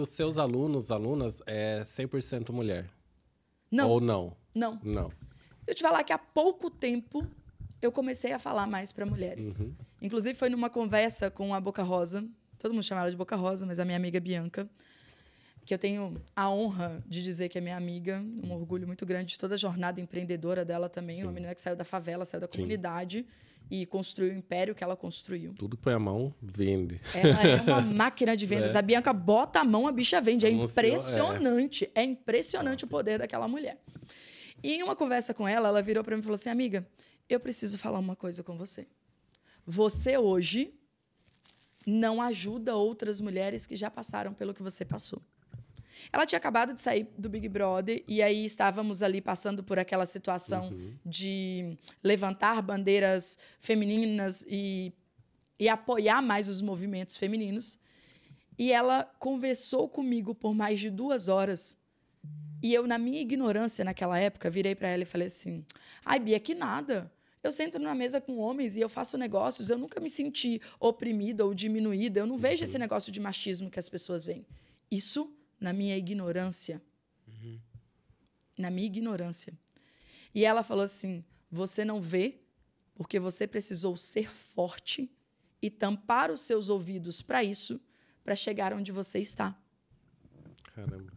os seus alunos, alunas, é 100% mulher? Não. Ou não? Não. Não. Eu te falar que há pouco tempo eu comecei a falar mais para mulheres. Uhum. Inclusive, foi numa conversa com a Boca Rosa. Todo mundo chama ela de Boca Rosa, mas a minha amiga Bianca, que eu tenho a honra de dizer que é minha amiga, um orgulho muito grande de toda a jornada empreendedora dela também. Sim. Uma menina que saiu da favela, saiu da comunidade. Sim e construiu o império que ela construiu. Tudo que põe a mão, vende. Ela é uma máquina de vendas. É. A Bianca bota a mão, a bicha vende. É, é. impressionante. É, impressionante o poder daquela mulher. E em uma conversa com ela, ela virou para mim e falou assim: Amiga, eu preciso falar uma coisa com você. Você hoje não ajuda outras mulheres que já passaram pelo que você passou. Ela tinha acabado de sair do Big Brother e aí estávamos ali passando por aquela situação uhum. de levantar bandeiras femininas e, e apoiar mais os movimentos femininos. E ela conversou comigo por mais de duas horas. E eu, na minha ignorância naquela época, virei para ela e falei assim: ai, Bia, que nada. Eu sento numa mesa com homens e eu faço negócios. Eu nunca me senti oprimida ou diminuída. Eu não vejo uhum. esse negócio de machismo que as pessoas veem. Isso na minha ignorância. Uhum. Na minha ignorância. E ela falou assim: você não vê porque você precisou ser forte e tampar os seus ouvidos para isso, para chegar onde você está. Caramba.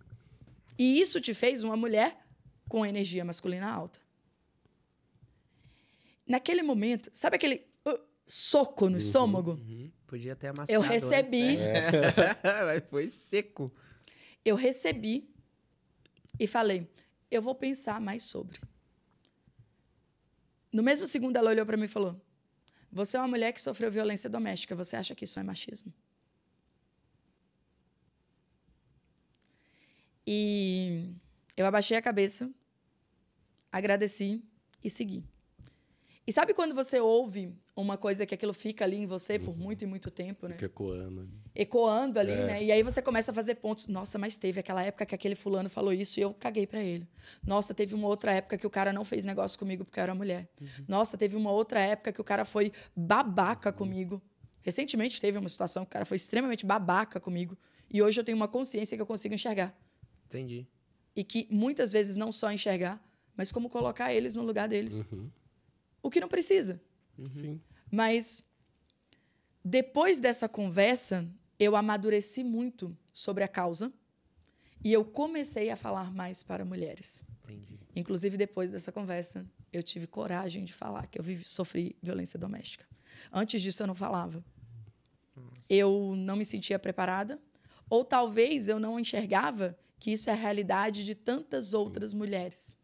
E isso te fez uma mulher com energia masculina alta. Naquele momento, sabe aquele uh, soco no uhum, estômago? Uhum. Podia a amassado. Eu recebi. Antes, né? é. Foi seco. Eu recebi e falei: eu vou pensar mais sobre. No mesmo segundo, ela olhou para mim e falou: Você é uma mulher que sofreu violência doméstica, você acha que isso é machismo? E eu abaixei a cabeça, agradeci e segui. E sabe quando você ouve uma coisa que aquilo fica ali em você uhum. por muito e muito tempo, né? Fica ecoando. Ecoando ali, é. né? E aí você começa a fazer pontos. Nossa, mas teve aquela época que aquele fulano falou isso e eu caguei para ele. Nossa, teve uma outra época que o cara não fez negócio comigo porque eu era mulher. Uhum. Nossa, teve uma outra época que o cara foi babaca uhum. comigo. Recentemente teve uma situação que o cara foi extremamente babaca comigo. E hoje eu tenho uma consciência que eu consigo enxergar. Entendi. E que muitas vezes não só enxergar, mas como colocar eles no lugar deles. Uhum o que não precisa. Uhum. Mas depois dessa conversa, eu amadureci muito sobre a causa e eu comecei a falar mais para mulheres. Entendi. Inclusive, depois dessa conversa, eu tive coragem de falar que eu vivi, sofri violência doméstica. Antes disso, eu não falava. Nossa. Eu não me sentia preparada, ou talvez eu não enxergava que isso é a realidade de tantas outras mulheres.